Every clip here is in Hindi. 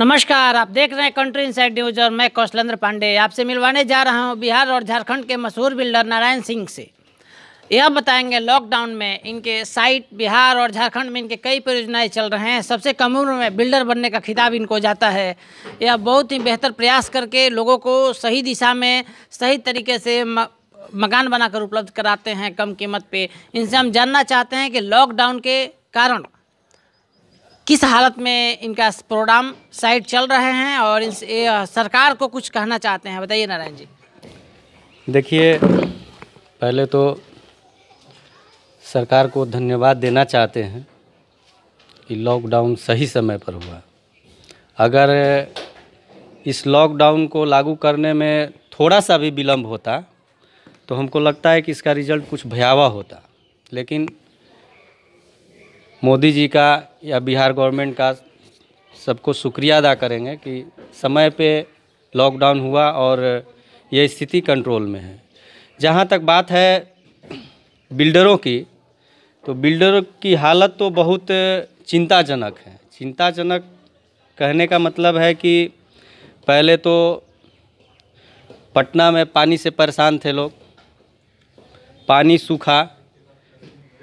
नमस्कार आप देख रहे हैं कंट्री इनसाइड न्यूज और मैं कौशलेंद्र पांडे आपसे मिलवाने जा रहा हूं बिहार और झारखंड के मशहूर बिल्डर नारायण सिंह से यह बताएंगे लॉकडाउन में इनके साइट बिहार और झारखंड में इनके कई परियोजनाएं चल रहे हैं सबसे कम उम्र में बिल्डर बनने का खिताब इनको जाता है यह बहुत ही बेहतर प्रयास करके लोगों को सही दिशा में सही तरीके से म... मकान बनाकर उपलब्ध कराते हैं कम कीमत पे इनसे हम जानना चाहते हैं कि लॉकडाउन के कारण किस हालत में इनका प्रोग्राम साइड चल रहे हैं और इस सरकार को कुछ कहना चाहते हैं बताइए नारायण जी देखिए पहले तो सरकार को धन्यवाद देना चाहते हैं कि लॉकडाउन सही समय पर हुआ अगर इस लॉकडाउन को लागू करने में थोड़ा सा भी विलम्ब होता तो हमको लगता है कि इसका रिज़ल्ट कुछ भयावह होता लेकिन मोदी जी का या बिहार गवर्नमेंट का सबको शुक्रिया अदा करेंगे कि समय पे लॉकडाउन हुआ और ये स्थिति कंट्रोल में है जहाँ तक बात है बिल्डरों की तो बिल्डर की हालत तो बहुत चिंताजनक है चिंताजनक कहने का मतलब है कि पहले तो पटना में पानी से परेशान थे लोग पानी सूखा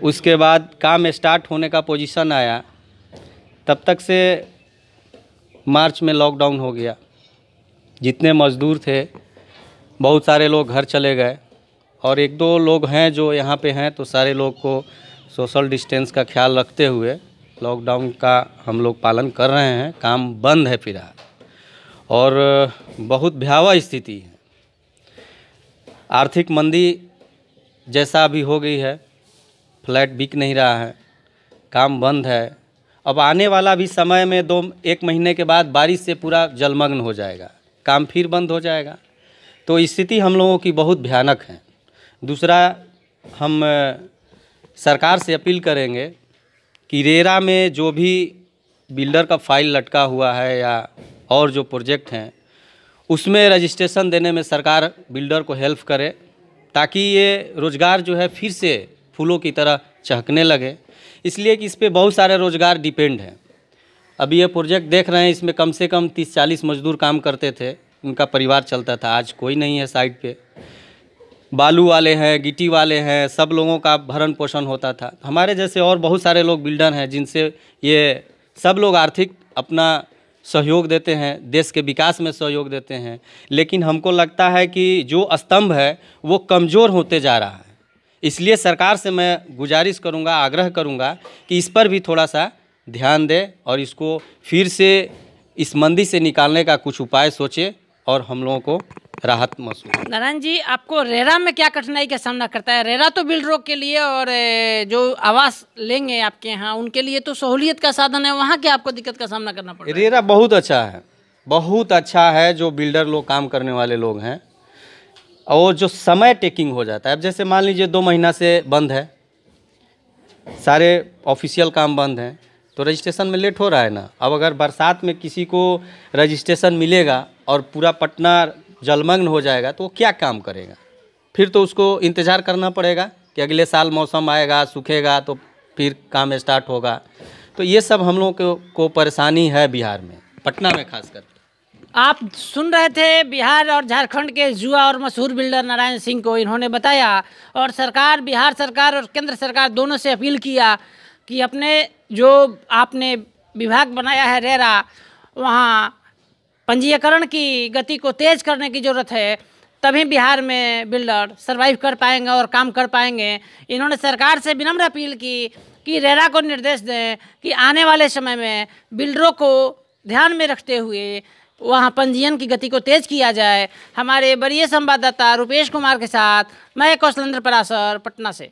उसके बाद काम स्टार्ट होने का पोजीशन आया तब तक से मार्च में लॉकडाउन हो गया जितने मज़दूर थे बहुत सारे लोग घर चले गए और एक दो लोग हैं जो यहाँ पे हैं तो सारे लोग को सोशल डिस्टेंस का ख्याल रखते हुए लॉकडाउन का हम लोग पालन कर रहे हैं काम बंद है फिर और बहुत भयावह स्थिति है आर्थिक मंदी जैसा अभी हो गई है फ्लैट बिक नहीं रहा है काम बंद है अब आने वाला भी समय में दो एक महीने के बाद बारिश से पूरा जलमग्न हो जाएगा काम फिर बंद हो जाएगा तो स्थिति हम लोगों की बहुत भयानक है दूसरा हम सरकार से अपील करेंगे कि रेरा में जो भी बिल्डर का फाइल लटका हुआ है या और जो प्रोजेक्ट हैं उसमें रजिस्ट्रेशन देने में सरकार बिल्डर को हेल्प करे ताकि ये रोज़गार जो है फिर से फूलों की तरह चहकने लगे इसलिए कि इस पर बहुत सारे रोज़गार डिपेंड हैं अभी ये प्रोजेक्ट देख रहे हैं इसमें कम से कम तीस चालीस मजदूर काम करते थे उनका परिवार चलता था आज कोई नहीं है साइड पे बालू वाले हैं गिटी वाले हैं सब लोगों का भरण पोषण होता था हमारे जैसे और बहुत सारे लोग बिल्डर हैं जिनसे ये सब लोग आर्थिक अपना सहयोग देते हैं देश के विकास में सहयोग देते हैं लेकिन हमको लगता है कि जो स्तंभ है वो कमज़ोर होते जा रहा है इसलिए सरकार से मैं गुजारिश करूँगा आग्रह करूँगा कि इस पर भी थोड़ा सा ध्यान दे और इसको फिर से इस मंदी से निकालने का कुछ उपाय सोचे और हम लोगों को राहत महसूस नारायण जी आपको रेरा में क्या कठिनाई का सामना करता है रेरा तो बिल रोग के लिए और जो आवास लेंगे आपके यहाँ उनके लिए तो सहूलियत का साधन है वहाँ क्या आपको दिक्कत का सामना करना पड़ेगा रेरा बहुत अच्छा है बहुत अच्छा है जो बिल्डर लोग काम करने वाले लोग हैं और जो समय टेकिंग हो जाता है अब जैसे मान लीजिए दो महीना से बंद है सारे ऑफिशियल काम बंद हैं तो रजिस्ट्रेशन में लेट हो रहा है ना अब अगर बरसात में किसी को रजिस्ट्रेशन मिलेगा और पूरा पटना जलमग्न हो जाएगा तो वो क्या काम करेगा फिर तो उसको इंतज़ार करना पड़ेगा कि अगले साल मौसम आएगा सूखेगा तो फिर काम स्टार्ट होगा तो ये सब हम लोगों को परेशानी है बिहार में पटना में खासकर आप सुन रहे थे बिहार और झारखंड के जुआ और मशहूर बिल्डर नारायण सिंह को इन्होंने बताया और सरकार बिहार सरकार और केंद्र सरकार दोनों से अपील किया कि अपने जो आपने विभाग बनाया है रेरा वहाँ पंजीकरण की गति को तेज करने की ज़रूरत है तभी बिहार में बिल्डर सर्वाइव कर पाएंगे और काम कर पाएंगे इन्होंने सरकार से विनम्र अपील की कि रेरा को निर्देश दें कि आने वाले समय में बिल्डरों को ध्यान में रखते हुए वहाँ पंजीयन की गति को तेज किया जाए हमारे बड़ी संवाददाता रुपेश कुमार के साथ मैं कौशलेंद्र परासर पटना से